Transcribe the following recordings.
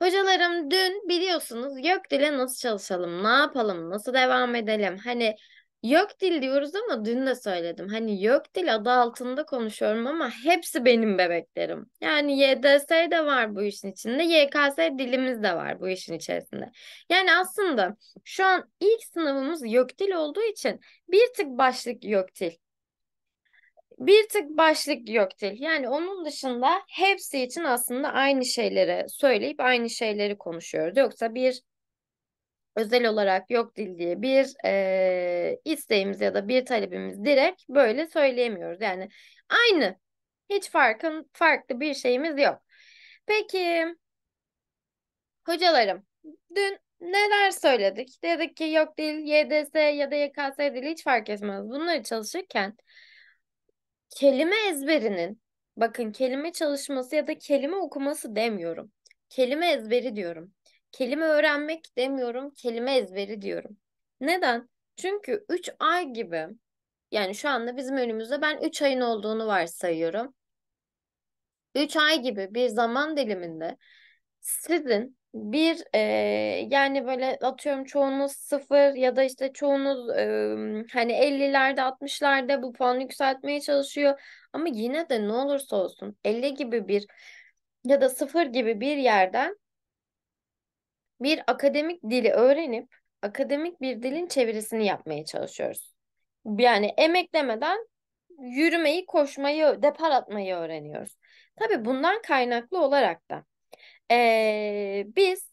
Hocalarım dün biliyorsunuz yok dile nasıl çalışalım, ne yapalım, nasıl devam edelim? Hani yok dil diyoruz ama dün de söyledim. Hani yok dil adı altında konuşuyorum ama hepsi benim bebeklerim. Yani YDS de var bu işin içinde, YKS dilimiz de var bu işin içerisinde. Yani aslında şu an ilk sınavımız yok dil olduğu için bir tık başlık yok dil bir tık başlık yok değil. Yani onun dışında hepsi için aslında aynı şeyleri söyleyip aynı şeyleri konuşuyordu Yoksa bir özel olarak yok dil diye bir e, isteğimiz ya da bir talebimiz direkt böyle söyleyemiyoruz. Yani aynı. Hiç farkın farklı bir şeyimiz yok. Peki hocalarım dün neler söyledik? Dedik ki yok dil, YDS ya da YKS dili hiç fark etmez. Bunları çalışırken kelime ezberinin bakın kelime çalışması ya da kelime okuması demiyorum. Kelime ezberi diyorum. Kelime öğrenmek demiyorum, kelime ezberi diyorum. Neden? Çünkü 3 ay gibi yani şu anda bizim önümüzde ben 3 ayın olduğunu varsayıyorum. 3 ay gibi bir zaman diliminde sizin bir e, yani böyle atıyorum çoğunuz sıfır ya da işte çoğunuz e, hani 50'lerde 60'larda bu puanı yükseltmeye çalışıyor. Ama yine de ne olursa olsun 50 gibi bir ya da sıfır gibi bir yerden bir akademik dili öğrenip akademik bir dilin çevirisini yapmaya çalışıyoruz. Yani emeklemeden yürümeyi, koşmayı, depar atmayı öğreniyoruz. Tabii bundan kaynaklı olarak da ee, biz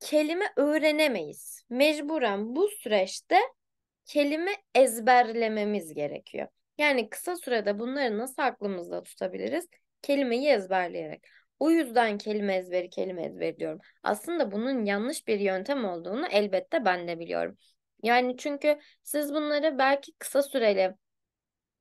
kelime öğrenemeyiz. Mecburen bu süreçte kelime ezberlememiz gerekiyor. Yani kısa sürede bunları nasıl aklımızda tutabiliriz? Kelimeyi ezberleyerek. O yüzden kelime ezberi kelime ezberi diyorum. Aslında bunun yanlış bir yöntem olduğunu elbette ben de biliyorum. Yani çünkü siz bunları belki kısa süreli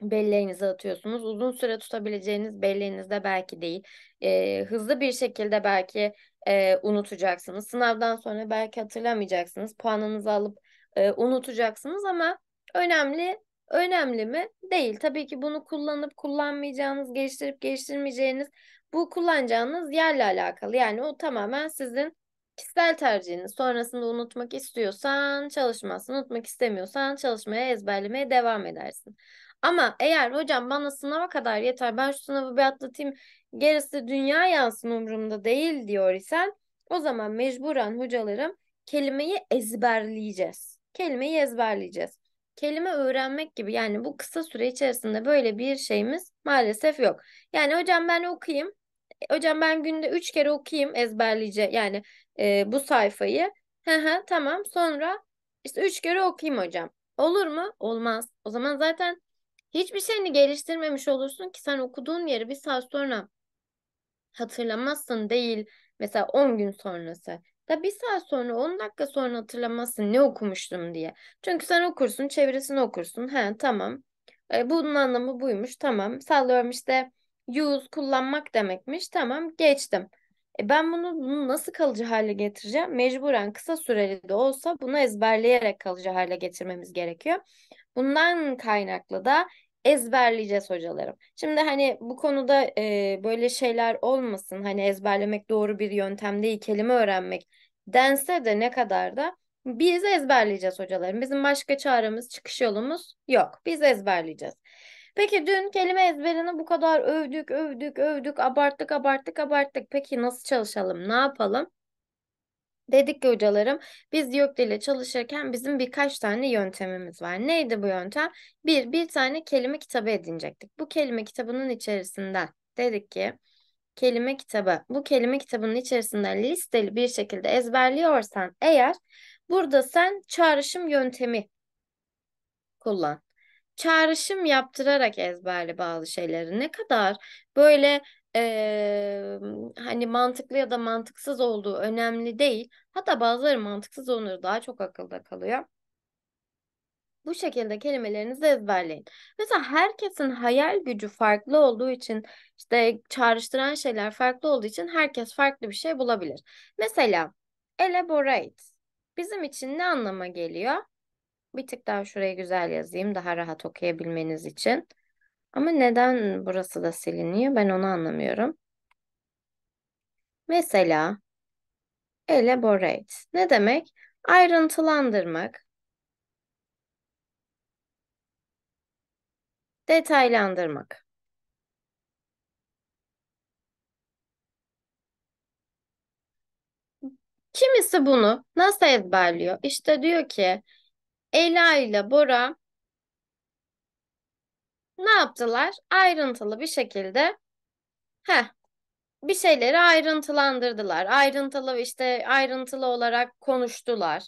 belleğinize atıyorsunuz. Uzun süre tutabileceğiniz belleğinizde belki değil. E, hızlı bir şekilde belki e, unutacaksınız. Sınavdan sonra belki hatırlamayacaksınız. Puanınızı alıp e, unutacaksınız ama önemli önemli mi? Değil. Tabii ki bunu kullanıp kullanmayacağınız, geliştirip geliştirmeyeceğiniz bu kullanacağınız yerle alakalı. Yani o tamamen sizin kişisel tercihiniz. Sonrasında unutmak istiyorsan çalışmazsın, unutmak istemiyorsan çalışmaya, ezberlemeye devam edersin. Ama eğer hocam bana sınava kadar yeter ben şu sınavı bir atlatayım gerisi dünya yansın umurumda değil diyor isen o zaman mecburen hocalarım kelimeyi ezberleyeceğiz. Kelimeyi ezberleyeceğiz. Kelime öğrenmek gibi yani bu kısa süre içerisinde böyle bir şeyimiz maalesef yok. Yani hocam ben okuyayım. Hocam ben günde üç kere okuyayım ezberleyeceğim yani e, bu sayfayı. Hı hı tamam sonra işte üç kere okuyayım hocam. Olur mu? Olmaz. O zaman zaten Hiçbir şeyini geliştirmemiş olursun ki sen okuduğun yeri bir saat sonra hatırlamazsın değil. Mesela 10 gün sonrası. Da bir saat sonra 10 dakika sonra hatırlamazsın ne okumuştum diye. Çünkü sen okursun çevirisini okursun. He tamam. E, bunun anlamı buymuş. Tamam. Sallıyorum işte use kullanmak demekmiş. Tamam geçtim. E ben bunu, bunu nasıl kalıcı hale getireceğim? Mecburen kısa süreli de olsa bunu ezberleyerek kalıcı hale getirmemiz gerekiyor. Bundan kaynaklı da ezberleyeceğiz hocalarım. Şimdi hani bu konuda e, böyle şeyler olmasın. Hani ezberlemek doğru bir yöntem değil, kelime öğrenmek dense de ne kadar da biz ezberleyeceğiz hocalarım. Bizim başka çaremiz, çıkış yolumuz yok. Biz ezberleyeceğiz. Peki dün kelime ezberini bu kadar övdük, övdük, övdük, abarttık, abarttık, abarttık. Peki nasıl çalışalım, ne yapalım? Dedik ki hocalarım biz YÖKDE ile çalışırken bizim birkaç tane yöntemimiz var. Neydi bu yöntem? Bir, bir tane kelime kitabı edinecektik. Bu kelime kitabının içerisinden dedik ki kelime kitabı. Bu kelime kitabının içerisinden listeli bir şekilde ezberliyorsan eğer burada sen çağrışım yöntemi kullan çağrışım yaptırarak ezberle bazı şeyleri. Ne kadar böyle e, hani mantıklı ya da mantıksız olduğu önemli değil. Hatta bazıları mantıksız onları daha çok akılda kalıyor. Bu şekilde kelimelerinizi ezberleyin. Mesela herkesin hayal gücü farklı olduğu için işte çağrıştıran şeyler farklı olduğu için herkes farklı bir şey bulabilir. Mesela elaborate bizim için ne anlama geliyor? Bir tık daha şuraya güzel yazayım daha rahat okuyabilmeniz için. Ama neden burası da siliniyor ben onu anlamıyorum. Mesela elaborate ne demek? Ayrıntılandırmak, detaylandırmak. Kimisi bunu nasıl ezberliyor? İşte diyor ki Ela ile Bora ne yaptılar? Ayrıntılı bir şekilde heh, bir şeyleri ayrıntılandırdılar. Ayrıntılı işte ayrıntılı olarak konuştular.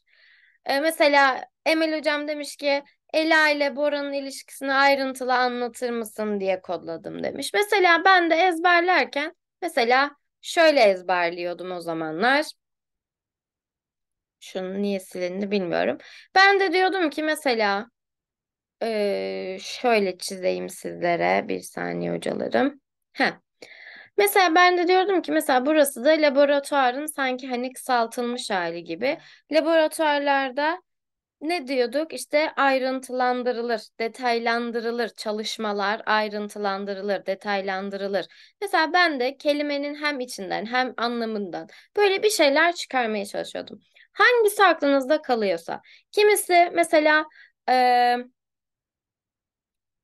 Ee, mesela Emel hocam demiş ki Ela ile Bora'nın ilişkisini ayrıntılı anlatır mısın diye kodladım demiş. Mesela ben de ezberlerken mesela şöyle ezberliyordum o zamanlar. Şunun niye silindi bilmiyorum. Ben de diyordum ki mesela e, şöyle çizeyim sizlere bir saniye hocalarım. Heh. Mesela ben de diyordum ki mesela burası da laboratuvarın sanki hani kısaltılmış hali gibi. Laboratuvarlarda ne diyorduk? İşte ayrıntılandırılır, detaylandırılır, çalışmalar ayrıntılandırılır, detaylandırılır. Mesela ben de kelimenin hem içinden hem anlamından böyle bir şeyler çıkarmaya çalışıyordum. Hangisi aklınızda kalıyorsa. Kimisi mesela e,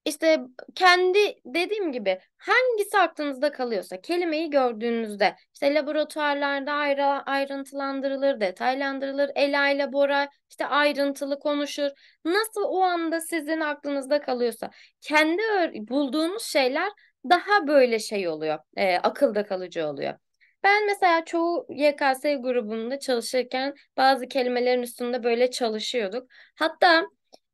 işte kendi dediğim gibi hangisi aklınızda kalıyorsa kelimeyi gördüğünüzde işte laboratuvarlarda ayrı, ayrıntılandırılır, detaylandırılır, Ela ile Bora işte ayrıntılı konuşur. Nasıl o anda sizin aklınızda kalıyorsa kendi bulduğunuz şeyler daha böyle şey oluyor, e, akılda kalıcı oluyor. Ben mesela çoğu YKS grubunda çalışırken bazı kelimelerin üstünde böyle çalışıyorduk. Hatta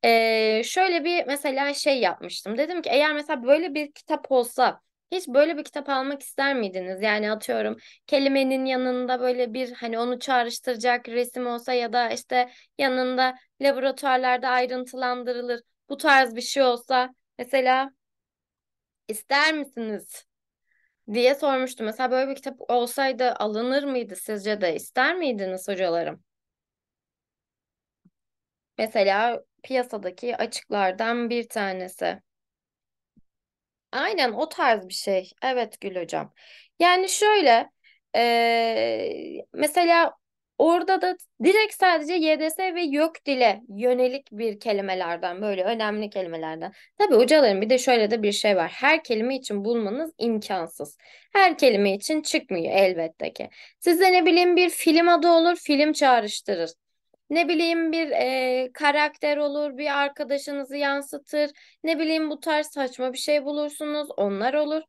e, şöyle bir mesela şey yapmıştım. Dedim ki eğer mesela böyle bir kitap olsa hiç böyle bir kitap almak ister miydiniz? Yani atıyorum kelimenin yanında böyle bir hani onu çağrıştıracak resim olsa ya da işte yanında laboratuvarlarda ayrıntılandırılır bu tarz bir şey olsa mesela ister misiniz diye sormuştum. Mesela böyle bir kitap olsaydı alınır mıydı sizce de ister miydiniz hocalarım? Mesela piyasadaki açıklardan bir tanesi. Aynen o tarz bir şey. Evet Gül hocam. Yani şöyle e, mesela Orada da direkt sadece YDS ve YÖK dile yönelik bir kelimelerden böyle önemli kelimelerden. Tabii hocalarım bir de şöyle de bir şey var. Her kelime için bulmanız imkansız. Her kelime için çıkmıyor elbette ki. Size ne bileyim bir film adı olur film çağrıştırır. Ne bileyim bir e, karakter olur, bir arkadaşınızı yansıtır. Ne bileyim bu tarz saçma bir şey bulursunuz, onlar olur.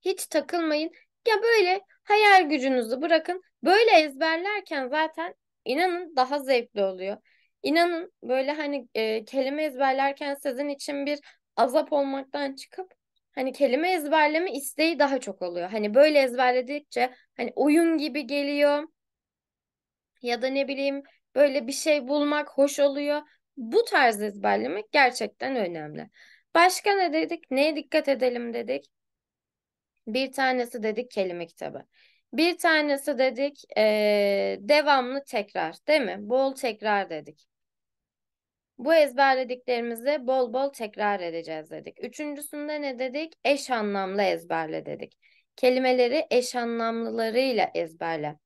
Hiç takılmayın. Ya böyle hayal gücünüzü bırakın. Böyle ezberlerken zaten inanın daha zevkli oluyor. İnanın böyle hani e, kelime ezberlerken sizin için bir azap olmaktan çıkıp hani kelime ezberleme isteği daha çok oluyor. Hani böyle ezberledikçe hani oyun gibi geliyor ya da ne bileyim böyle bir şey bulmak hoş oluyor. Bu tarz ezberlemek gerçekten önemli. Başka ne dedik? Neye dikkat edelim dedik? Bir tanesi dedik kelime kitabı. Bir tanesi dedik e, devamlı tekrar değil mi? Bol tekrar dedik. Bu ezberlediklerimizi bol bol tekrar edeceğiz dedik. Üçüncüsünde ne dedik? Eş anlamlı ezberle dedik. Kelimeleri eş anlamlılarıyla ezberle.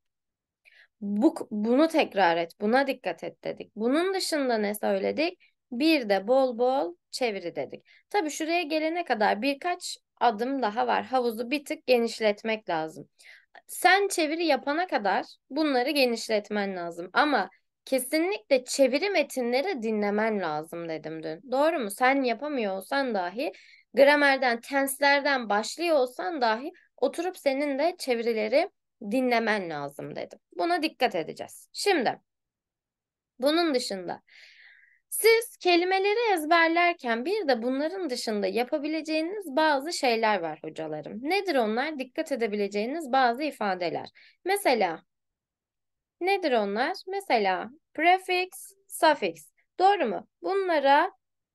Bu, bunu tekrar et, buna dikkat et dedik. Bunun dışında ne söyledik? Bir de bol bol çeviri dedik. Tabii şuraya gelene kadar birkaç adım daha var. Havuzu bir tık genişletmek lazım sen çeviri yapana kadar bunları genişletmen lazım. Ama kesinlikle çeviri metinleri dinlemen lazım dedim dün. Doğru mu? Sen yapamıyor olsan dahi gramerden, tenslerden başlıyor olsan dahi oturup senin de çevirileri dinlemen lazım dedim. Buna dikkat edeceğiz. Şimdi bunun dışında siz kelimeleri ezberlerken bir de bunların dışında yapabileceğiniz bazı şeyler var hocalarım. Nedir onlar? Dikkat edebileceğiniz bazı ifadeler. Mesela nedir onlar? Mesela prefix, suffix. Doğru mu? Bunlara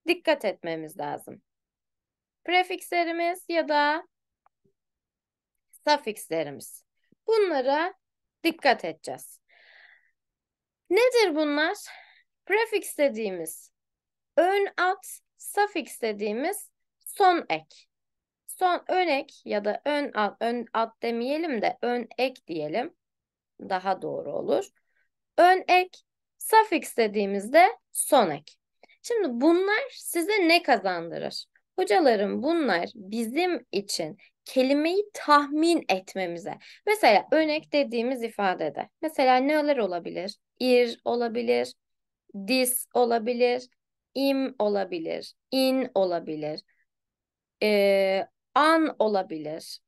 dikkat etmemiz lazım. Prefixlerimiz ya da suffixlerimiz. Bunlara dikkat edeceğiz. Nedir bunlar? Prefix dediğimiz ön at, suffix dediğimiz son ek. Son ön ek ya da ön at, ön at demeyelim de ön ek diyelim. Daha doğru olur. Ön ek, suffix dediğimizde son ek. Şimdi bunlar size ne kazandırır? Hocalarım bunlar bizim için kelimeyi tahmin etmemize. Mesela örnek dediğimiz ifadede. Mesela neler olabilir? Ir olabilir, this olabilir, im olabilir, in olabilir, e, an olabilir.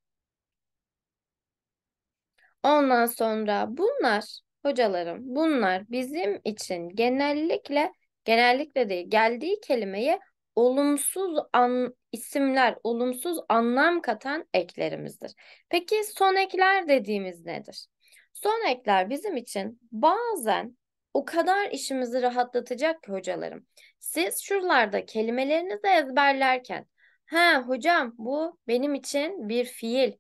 Ondan sonra bunlar hocalarım bunlar bizim için genellikle genellikle değil geldiği kelimeye olumsuz an, isimler, olumsuz anlam katan eklerimizdir. Peki son ekler dediğimiz nedir? Son ekler bizim için bazen o kadar işimizi rahatlatacak ki hocalarım. Siz şuralarda kelimelerinizi ezberlerken ha hocam bu benim için bir fiil.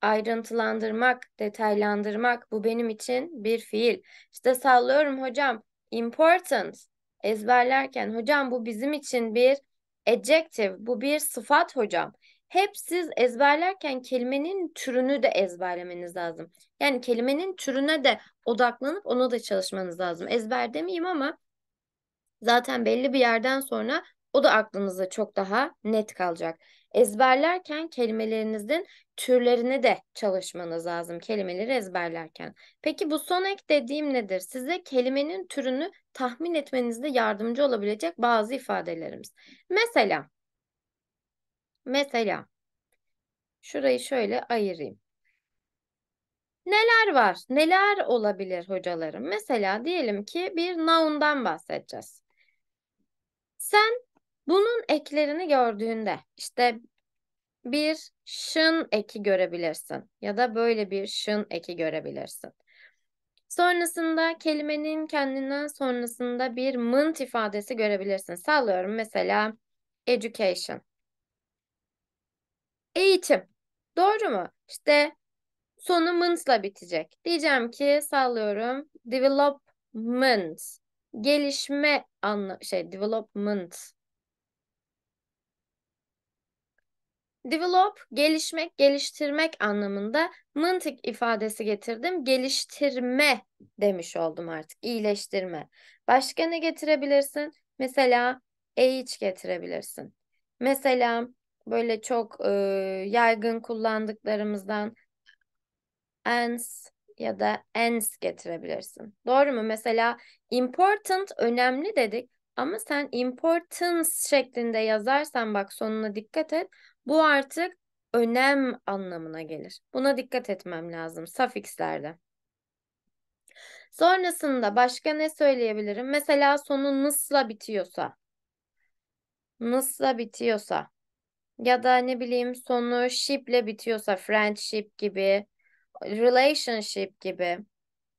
Ayrıntılandırmak, detaylandırmak bu benim için bir fiil. İşte sallıyorum hocam important ezberlerken hocam bu bizim için bir adjective, bu bir sıfat hocam hep siz ezberlerken kelimenin türünü de ezberlemeniz lazım. Yani kelimenin türüne de odaklanıp ona da çalışmanız lazım. Ezber demeyeyim ama zaten belli bir yerden sonra o da aklınızda çok daha net kalacak. Ezberlerken kelimelerinizin türlerine de çalışmanız lazım kelimeleri ezberlerken. Peki bu son ek dediğim nedir? Size kelimenin türünü tahmin etmenizde yardımcı olabilecek bazı ifadelerimiz. Mesela Mesela şurayı şöyle ayırayım. Neler var? Neler olabilir hocalarım? Mesela diyelim ki bir noun'dan bahsedeceğiz. Sen bunun eklerini gördüğünde işte bir şın eki görebilirsin ya da böyle bir şın eki görebilirsin. Sonrasında kelimenin kendinden sonrasında bir mınt ifadesi görebilirsin. Sallıyorum mesela education. Eğitim. Doğru mu? İşte sonu mıntla bitecek. Diyeceğim ki sallıyorum development. Gelişme anla şey development. Develop gelişmek, geliştirmek anlamında mantık ifadesi getirdim. Geliştirme demiş oldum artık. İyileştirme. Başka ne getirebilirsin? Mesela age getirebilirsin. Mesela böyle çok e, yaygın kullandıklarımızdan ans ya da ens getirebilirsin. Doğru mu? Mesela important önemli dedik ama sen importance şeklinde yazarsan bak sonuna dikkat et. Bu artık önem anlamına gelir. Buna dikkat etmem lazım Suffixlerde. Sonrasında başka ne söyleyebilirim? Mesela sonu nısla bitiyorsa. Nısla bitiyorsa. Ya da ne bileyim sonu ship'le bitiyorsa friendship gibi, relationship gibi.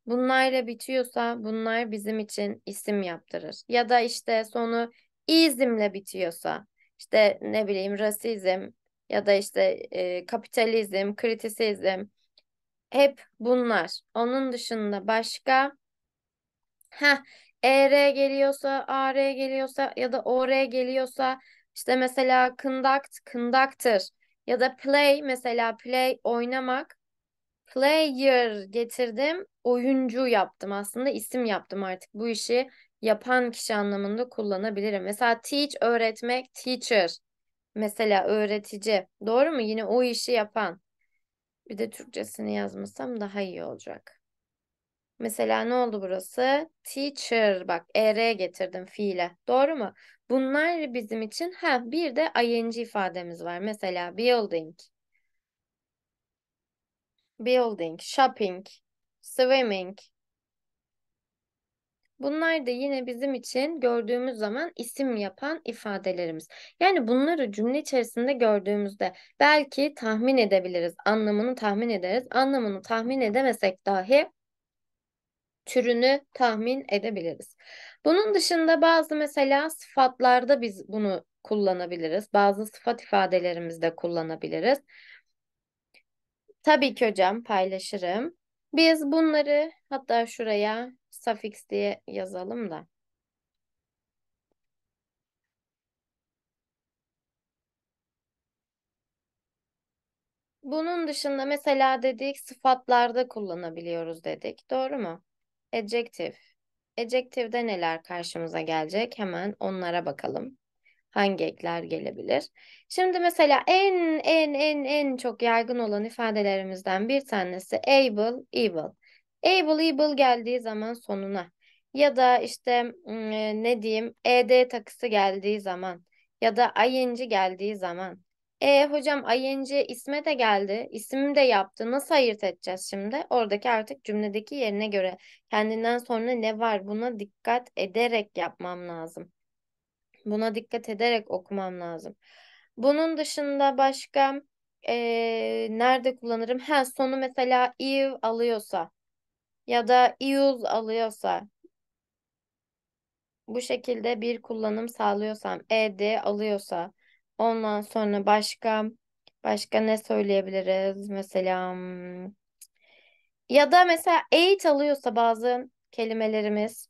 Bunlarla bitiyorsa bunlar bizim için isim yaptırır. Ya da işte sonu izimle bitiyorsa işte ne bileyim rasizm ya da işte e, kapitalizm, kritisizm hep bunlar. Onun dışında başka ha ER geliyorsa, AR geliyorsa ya da OR geliyorsa işte mesela conduct, conductor ya da play mesela play oynamak. Player getirdim, oyuncu yaptım aslında isim yaptım artık bu işi yapan kişi anlamında kullanabilirim. Mesela teach öğretmek, teacher mesela öğretici. Doğru mu? Yine o işi yapan. Bir de Türkçesini yazmasam daha iyi olacak. Mesela ne oldu burası? Teacher bak er getirdim fiile. Doğru mu? Bunlar bizim için ha bir de ing ifademiz var. Mesela building. Building, shopping, swimming. Bunlar da yine bizim için gördüğümüz zaman isim yapan ifadelerimiz. Yani bunları cümle içerisinde gördüğümüzde belki tahmin edebiliriz, anlamını tahmin ederiz. Anlamını tahmin edemesek dahi türünü tahmin edebiliriz. Bunun dışında bazı mesela sıfatlarda biz bunu kullanabiliriz. Bazı sıfat ifadelerimizde kullanabiliriz. Tabii ki hocam paylaşırım. Biz bunları hatta şuraya suffix diye yazalım da. Bunun dışında mesela dedik sıfatlarda kullanabiliyoruz dedik. Doğru mu? Adjective. Adjective'de neler karşımıza gelecek? Hemen onlara bakalım. Hangi ekler gelebilir? Şimdi mesela en en en en çok yaygın olan ifadelerimizden bir tanesi able, able. Able, able geldiği zaman sonuna ya da işte ne diyeyim ed takısı geldiği zaman ya da ing geldiği zaman e hocam ING isme de geldi. İsim de yaptı. Nasıl ayırt edeceğiz şimdi? Oradaki artık cümledeki yerine göre kendinden sonra ne var buna dikkat ederek yapmam lazım. Buna dikkat ederek okumam lazım. Bunun dışında başka e, nerede kullanırım? Ha sonu mesela if alıyorsa ya da use alıyorsa bu şekilde bir kullanım sağlıyorsam ed alıyorsa Ondan sonra başka başka ne söyleyebiliriz mesela? Ya da mesela eight alıyorsa bazı kelimelerimiz.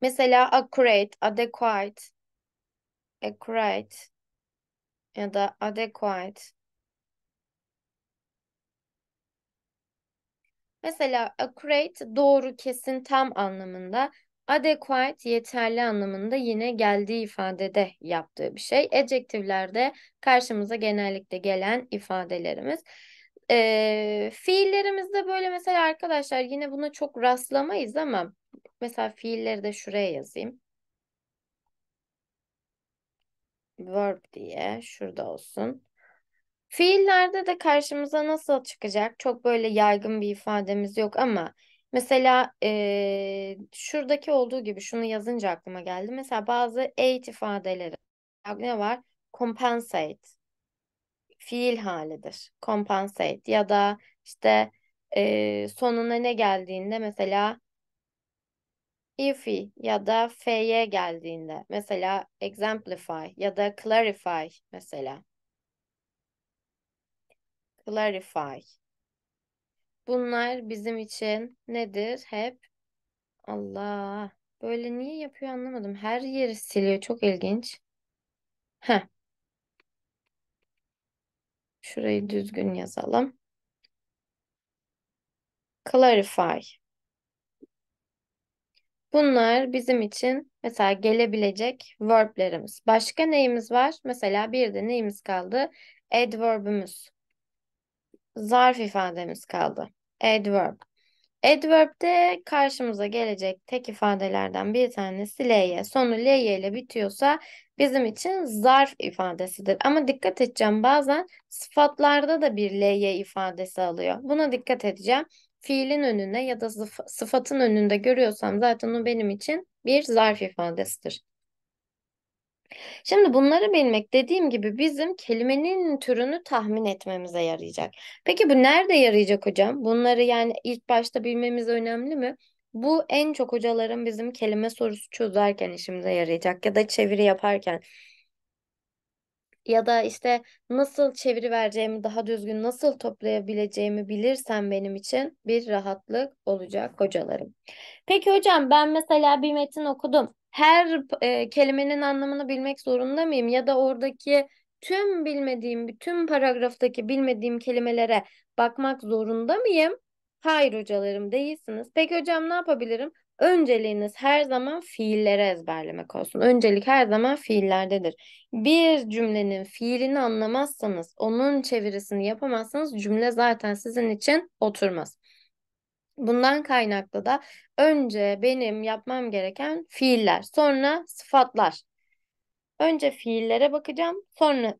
Mesela accurate, adequate, accurate ya da adequate. Mesela accurate doğru, kesin, tam anlamında adequate yeterli anlamında yine geldiği ifadede yaptığı bir şey. Adjektivlerde karşımıza genellikle gelen ifadelerimiz. E, fiillerimizde böyle mesela arkadaşlar yine buna çok rastlamayız ama mesela fiilleri de şuraya yazayım. Verb diye şurada olsun. Fiillerde de karşımıza nasıl çıkacak? Çok böyle yaygın bir ifademiz yok ama Mesela e, şuradaki olduğu gibi şunu yazınca aklıma geldi. Mesela bazı ate ifadeleri ne var? Compensate. Fiil halidir. Compensate ya da işte e, sonuna ne geldiğinde mesela if'i ya da f'ye geldiğinde mesela exemplify ya da clarify mesela clarify Bunlar bizim için nedir? Hep Allah. Böyle niye yapıyor anlamadım. Her yeri siliyor. Çok ilginç. Heh. Şurayı düzgün yazalım. Clarify. Bunlar bizim için mesela gelebilecek verblerimiz. Başka neyimiz var? Mesela bir de neyimiz kaldı? Adverb'ümüz. Zarf ifademiz kaldı. Adverb. Adverb'de karşımıza gelecek tek ifadelerden bir tanesi leye. Sonu leye ile bitiyorsa bizim için zarf ifadesidir. Ama dikkat edeceğim bazen sıfatlarda da bir leye ifadesi alıyor. Buna dikkat edeceğim. Fiilin önüne ya da sıfatın önünde görüyorsam zaten o benim için bir zarf ifadesidir. Şimdi bunları bilmek dediğim gibi bizim kelimenin türünü tahmin etmemize yarayacak. Peki bu nerede yarayacak hocam? Bunları yani ilk başta bilmemiz önemli mi? Bu en çok hocaların bizim kelime sorusu çözerken işimize yarayacak ya da çeviri yaparken ya da işte nasıl çeviri vereceğimi daha düzgün nasıl toplayabileceğimi bilirsen benim için bir rahatlık olacak hocalarım. Peki hocam ben mesela bir metin okudum her e, kelimenin anlamını bilmek zorunda mıyım? Ya da oradaki tüm bilmediğim, bütün paragraftaki bilmediğim kelimelere bakmak zorunda mıyım? Hayır hocalarım değilsiniz. Peki hocam ne yapabilirim? Önceliğiniz her zaman fiilleri ezberlemek olsun. Öncelik her zaman fiillerdedir. Bir cümlenin fiilini anlamazsanız, onun çevirisini yapamazsanız cümle zaten sizin için oturmaz. Bundan kaynaklı da önce benim yapmam gereken fiiller, sonra sıfatlar. Önce fiillere bakacağım, sonra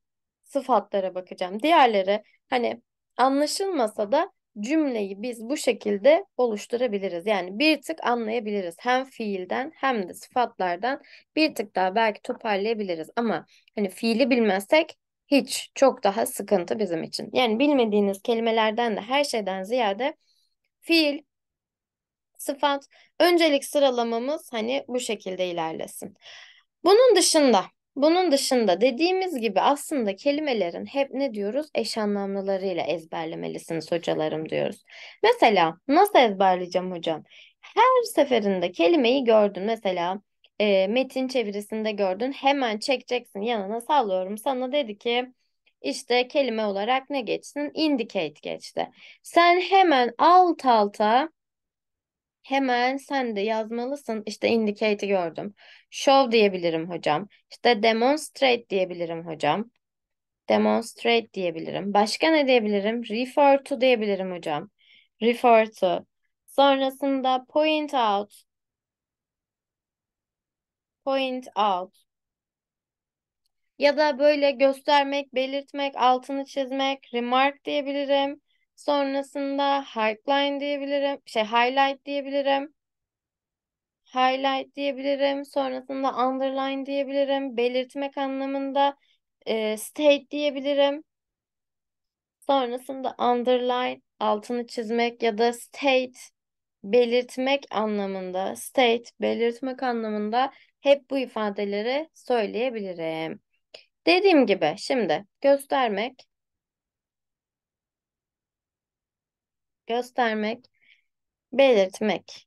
sıfatlara bakacağım. Diğerleri hani anlaşılmasa da cümleyi biz bu şekilde oluşturabiliriz. Yani bir tık anlayabiliriz. Hem fiilden hem de sıfatlardan bir tık daha belki toparlayabiliriz. Ama hani fiili bilmezsek hiç çok daha sıkıntı bizim için. Yani bilmediğiniz kelimelerden de her şeyden ziyade fiil, sıfat. Öncelik sıralamamız hani bu şekilde ilerlesin. Bunun dışında bunun dışında dediğimiz gibi aslında kelimelerin hep ne diyoruz? Eş anlamlılarıyla ezberlemelisiniz hocalarım diyoruz. Mesela nasıl ezberleyeceğim hocam? Her seferinde kelimeyi gördün. Mesela e, metin çevirisinde gördün. Hemen çekeceksin yanına sallıyorum. Sana dedi ki işte kelime olarak ne geçsin? Indicate geçti. Sen hemen alt alta Hemen sen de yazmalısın. İşte indicate gördüm. Show diyebilirim hocam. İşte demonstrate diyebilirim hocam. Demonstrate diyebilirim. Başka ne diyebilirim? Refer to diyebilirim hocam. Refer to. Sonrasında point out. Point out. Ya da böyle göstermek, belirtmek, altını çizmek, remark diyebilirim. Sonrasında highlight diyebilirim. Şey highlight diyebilirim. Highlight diyebilirim. Sonrasında underline diyebilirim. Belirtmek anlamında e, state diyebilirim. Sonrasında underline altını çizmek ya da state belirtmek anlamında, state belirtmek anlamında hep bu ifadeleri söyleyebilirim. Dediğim gibi şimdi göstermek göstermek, belirtmek,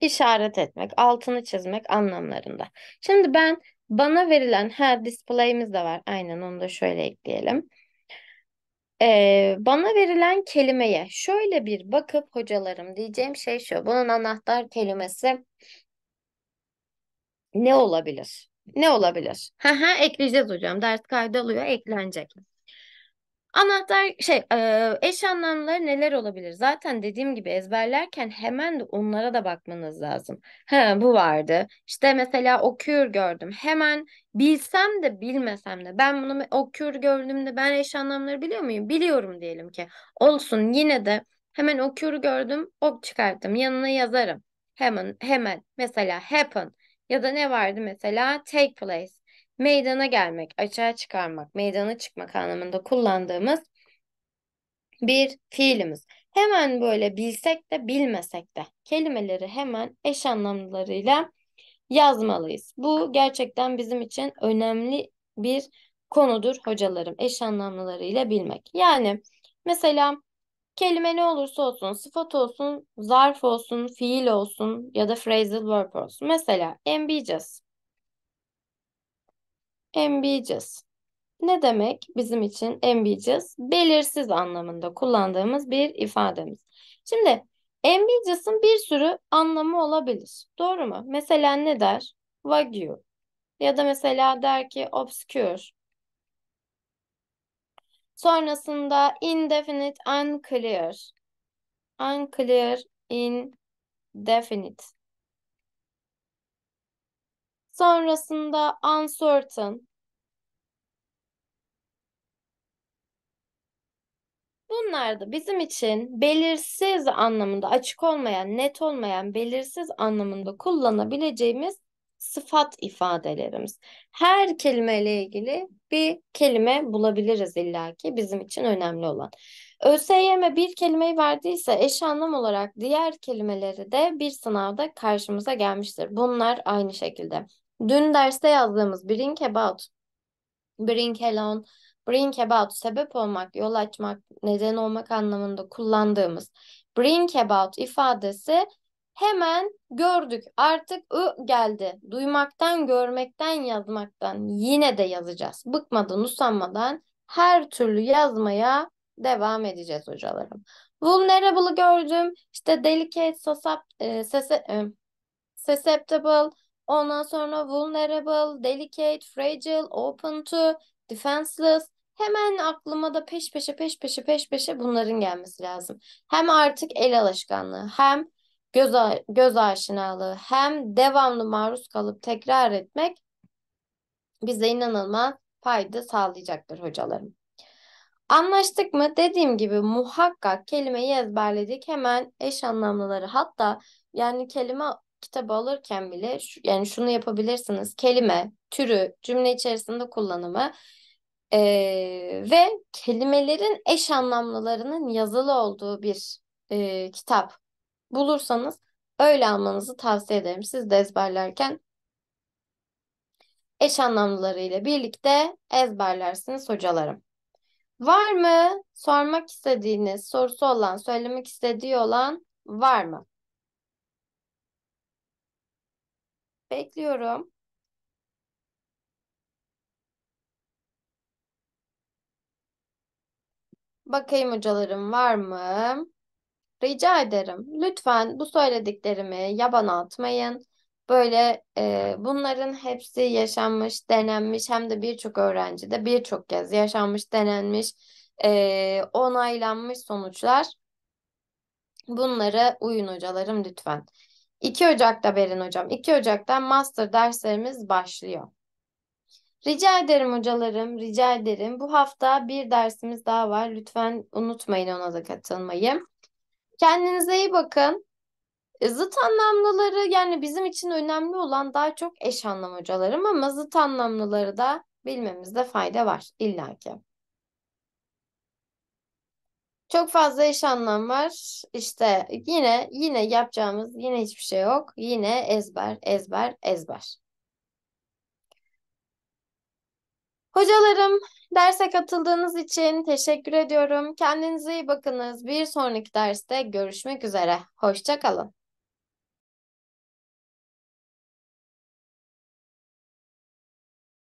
işaret etmek, altını çizmek anlamlarında. Şimdi ben bana verilen her display'imiz de var. Aynen onu da şöyle ekleyelim. Ee, bana verilen kelimeye şöyle bir bakıp hocalarım diyeceğim şey şu. Bunun anahtar kelimesi ne olabilir? Ne olabilir? Ha ekleyeceğiz hocam. Ders kaydı alıyor, eklenecek. Anahtar şey eş anlamları neler olabilir? Zaten dediğim gibi ezberlerken hemen de onlara da bakmanız lazım. Ha bu vardı. İşte mesela o gördüm. Hemen bilsem de bilmesem de ben bunu o gördüm de ben eş anlamları biliyor muyum? Biliyorum diyelim ki. Olsun yine de hemen o gördüm. Ok çıkarttım. Yanına yazarım. Hemen hemen mesela happen ya da ne vardı mesela take place meydana gelmek, açığa çıkarmak, meydana çıkmak anlamında kullandığımız bir fiilimiz. Hemen böyle bilsek de bilmesek de kelimeleri hemen eş anlamlarıyla yazmalıyız. Bu gerçekten bizim için önemli bir konudur hocalarım. Eş anlamlarıyla bilmek. Yani mesela kelime ne olursa olsun, sıfat olsun, zarf olsun, fiil olsun ya da phrasal verb olsun. Mesela ambiguous ambiguous. Ne demek bizim için ambiguous? Belirsiz anlamında kullandığımız bir ifademiz. Şimdi ambiguous'ın bir sürü anlamı olabilir. Doğru mu? Mesela ne der? Wagyu. Ya da mesela der ki obscure. Sonrasında indefinite, unclear. Unclear, indefinite. Sonrasında uncertain. Bunlar da bizim için belirsiz anlamında, açık olmayan, net olmayan, belirsiz anlamında kullanabileceğimiz sıfat ifadelerimiz. Her kelimeyle ilgili bir kelime bulabiliriz illaki bizim için önemli olan. ÖSYM bir kelimeyi verdiyse eş anlam olarak diğer kelimeleri de bir sınavda karşımıza gelmiştir. Bunlar aynı şekilde. Dün derste yazdığımız bring About, bring Alone, bring About sebep olmak, yol açmak, neden olmak anlamında kullandığımız bring About ifadesi hemen gördük. Artık ı geldi. Duymaktan, görmekten, yazmaktan yine de yazacağız. Bıkmadan, usanmadan her türlü yazmaya devam edeceğiz hocalarım. Vulnerable'ı gördüm. İşte delicate, susceptible, Ondan sonra vulnerable, delicate, fragile, open to, defenseless. Hemen aklıma da peş peşe peş peşe peş peşe bunların gelmesi lazım. Hem artık el alışkanlığı hem göz, göz aşinalığı hem devamlı maruz kalıp tekrar etmek bize inanılmaz fayda sağlayacaktır hocalarım. Anlaştık mı? Dediğim gibi muhakkak kelimeyi ezberledik. Hemen eş anlamlıları hatta yani kelime kitabı alırken bile şu, yani şunu yapabilirsiniz. Kelime, türü, cümle içerisinde kullanımı e, ve kelimelerin eş anlamlılarının yazılı olduğu bir e, kitap bulursanız öyle almanızı tavsiye ederim. Siz de ezberlerken eş anlamlılarıyla birlikte ezberlersiniz hocalarım. Var mı sormak istediğiniz, sorusu olan, söylemek istediği olan var mı? Bekliyorum. Bakayım hocalarım var mı? Rica ederim. Lütfen bu söylediklerimi yabana atmayın. Böyle e, bunların hepsi yaşanmış, denenmiş hem de birçok öğrenci de birçok kez yaşanmış, denenmiş, e, onaylanmış sonuçlar. Bunlara uyun hocalarım lütfen. 2 Ocak'ta Berin Hocam. 2 Ocak'tan master derslerimiz başlıyor. Rica ederim hocalarım, rica ederim. Bu hafta bir dersimiz daha var. Lütfen unutmayın ona da katılmayı. Kendinize iyi bakın. E, zıt anlamlıları yani bizim için önemli olan daha çok eş anlam hocalarım ama zıt anlamlıları da bilmemizde fayda var illaki. Çok fazla iş anlam var. İşte yine yine yapacağımız yine hiçbir şey yok. Yine ezber, ezber, ezber. Hocalarım, derse katıldığınız için teşekkür ediyorum. Kendinize iyi bakınız. Bir sonraki derste görüşmek üzere. Hoşçakalın.